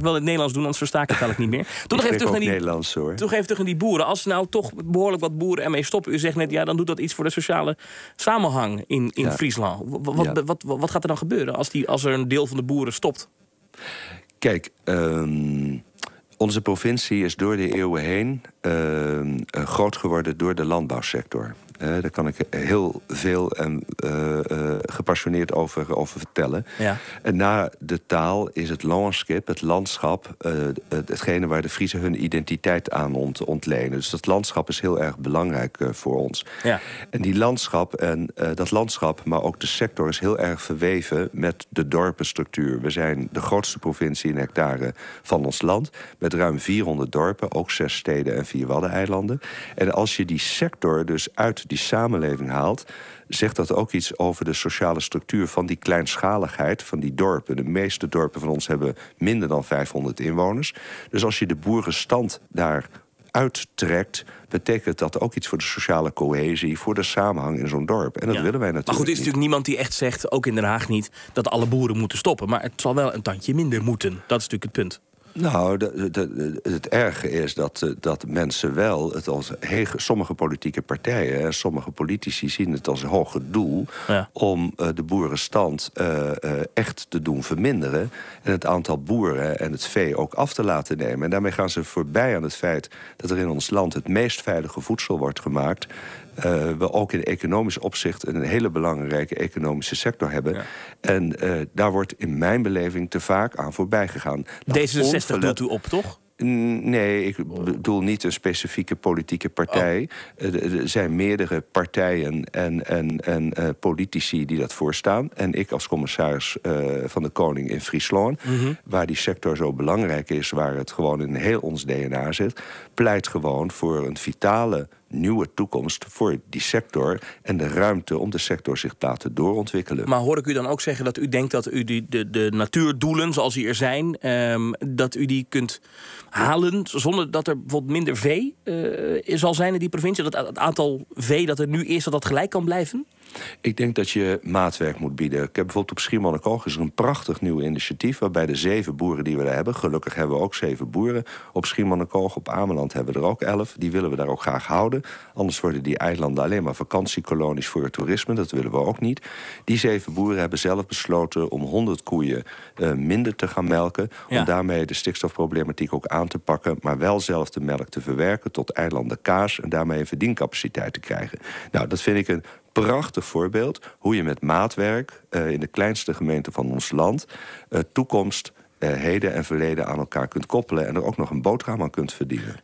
Ik wil het Nederlands doen, anders versta ik het eigenlijk niet meer. Toen heeft toch terug naar die, Nederlands, hoor. Toen boeren. Als nou toch behoorlijk wat boeren ermee stoppen, u zegt net, ja, dan doet dat iets voor de sociale samenhang in, in Friesland. Wat, wat, wat, gaat er dan gebeuren als, die, als er een deel van de boeren stopt? Kijk, ehm, onze provincie is door de eeuwen heen eh, eh, groot geworden door de landbouwsector. Eh, daar kan ik heel veel en gepassioneerd over, over vertellen. Ja. En na de taal is het landschap, het landschap, hetgene waar de Friese hun identiteit aan ontlenen. Dus dat landschap is heel erg belangrijk voor ons. Ja. En die landschap en dat landschap, maar ook de sector, is heel erg verweven met de dorpenstructuur. We zijn de grootste provincie in hectare van ons land met ruim 400 dorpen, ook zes steden en vier Waddeneilanden. En als je die sector dus uit die samenleving haalt, zegt dat ook iets over de sociale structuur van die kleinschaligheid van die dorpen. De meeste dorpen van ons hebben minder dan 500 inwoners. Dus als je de boerenstand daar uittrekt, betekent dat ook iets voor de sociale cohesie, voor de samenhang in zo'n dorp. En dat willen wij natuurlijk. Maar goed, er is natuurlijk niemand die echt zegt, ook in Den Haag niet, dat alle boeren moeten stoppen. Maar het zal wel een tandje minder moeten. Dat is natuurlijk het punt. Nou, het erge is dat, eh, dat mensen wel het als sommige politieke partijen en sommige politici zien het als een hoge doel om eh, de boerenstand eh, echt te doen verminderen en het aantal boeren en het vee ook af te laten nemen. En daarmee gaan ze voorbij aan het feit dat er in ons land het meest veilige voedsel wordt gemaakt. we ook in economisch opzicht een hele belangrijke economische sector hebben. En daar wordt in mijn beleving te vaak aan voorbij gegaan. Dat Staat u op, toch? Nee, ik bedoel niet een specifieke politieke partij. Oh. Eh, er zijn meerdere partijen en, en, en eh, politici die dat voorstaan. En ik als commissaris eh, van de Koning in Friesland, mhm. waar die sector zo belangrijk is, waar het gewoon in heel ons DNA zit, pleit gewoon voor een vitale nieuwe toekomst voor die sector en de ruimte om de sector zich te laten doorontwikkelen. Maar hoor ik u dan ook zeggen dat u denkt dat u die, de, de natuurdoelen zoals die er zijn, ehm, dat u die kunt halen zonder dat er bijvoorbeeld minder vee uh, eh, zal zijn in die provincie? Dat het aantal vee dat er nu is, dat dat gelijk kan blijven? Ik denk dat je maatwerk moet bieden. Ik heb bijvoorbeeld op Schiermonnikoog is er een prachtig nieuw initiatief... waarbij de zeven boeren die we daar hebben... gelukkig hebben we ook zeven boeren. Op Schiermonnikoog, op Ameland hebben we er ook elf. Die willen we daar ook graag houden. Anders worden die eilanden alleen maar vakantiekolonies voor het toerisme. Dat willen we ook niet. Die zeven boeren hebben zelf besloten om 100 koeien eh, minder te gaan melken... om daarmee de stikstofproblematiek ook aan te pakken... maar wel zelf de melk te verwerken tot eilanden kaas... en daarmee een verdiencapaciteit te krijgen. Nou, dat vind ik een prachtig voorbeeld hoe je met maatwerk eh, in de kleinste gemeente van ons land eh, toekomst. Eh, heden en verleden aan elkaar kunt koppelen en er ook nog een boterham aan kunt verdienen.